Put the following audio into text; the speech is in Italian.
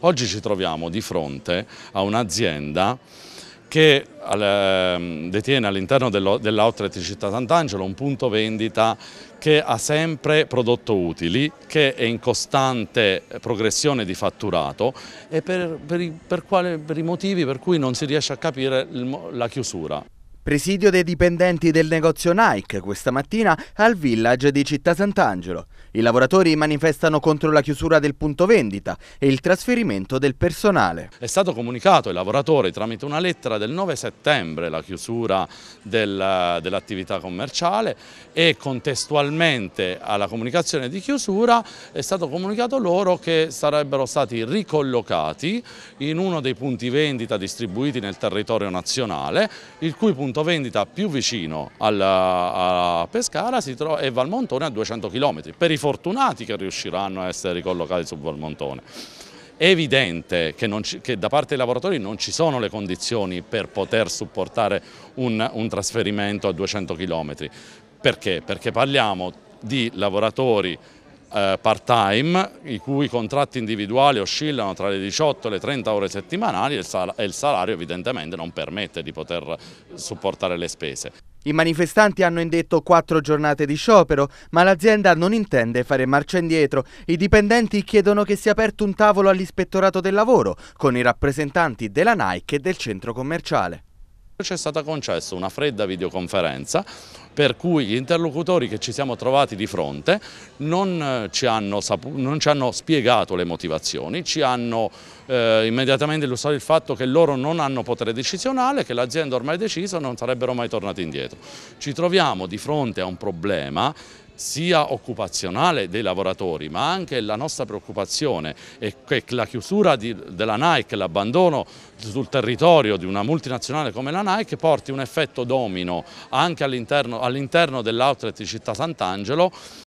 Oggi ci troviamo di fronte a un'azienda che ehm, detiene all'interno dell'outlet di Città Sant'Angelo un punto vendita che ha sempre prodotto utili, che è in costante progressione di fatturato e per, per, i, per, quale, per i, motivi per cui non si riesce a capire la chiusura. Presidio dei dipendenti del negozio Nike questa mattina al village di Città Sant'Angelo. I lavoratori manifestano contro la chiusura del punto vendita e il trasferimento del personale. È stato comunicato ai lavoratori tramite una lettera del 9 settembre la chiusura del, dell'attività commerciale e contestualmente alla comunicazione di chiusura è stato comunicato loro che sarebbero stati ricollocati in uno dei punti vendita distribuiti nel territorio nazionale, il cui punto punto vendita più vicino alla, a Pescara e Valmontone a 200 km, per i fortunati che riusciranno a essere ricollocati su Valmontone. È evidente che, ci, che da parte dei lavoratori non ci sono le condizioni per poter supportare un, un trasferimento a 200 km. Perché? Perché parliamo di lavoratori eh, part-time, i cui contratti individuali oscillano tra le 18 e le 30 ore settimanali e il, e il salario evidentemente non permette di poter supportare le spese. I manifestanti hanno indetto quattro giornate di sciopero, ma l'azienda non intende fare marcia indietro. I dipendenti chiedono che sia aperto un tavolo all'ispettorato del lavoro con i rappresentanti della Nike e del centro commerciale. Ci è stata concessa una fredda videoconferenza per cui gli interlocutori che ci siamo trovati di fronte non eh, ci hanno, non ci hanno spiegato le motivazioni, ci hanno eh, immediatamente illustrato il fatto che loro non hanno potere decisionale, che l'azienda ormai è decisa e non sarebbero mai tornati indietro. Ci troviamo di fronte a un problema sia occupazionale dei lavoratori, ma anche la nostra preoccupazione è che la chiusura di, della Nike, l'abbandono sul territorio di una multinazionale come la Nike porti un effetto domino anche all'interno all dell'outlet di Città Sant'Angelo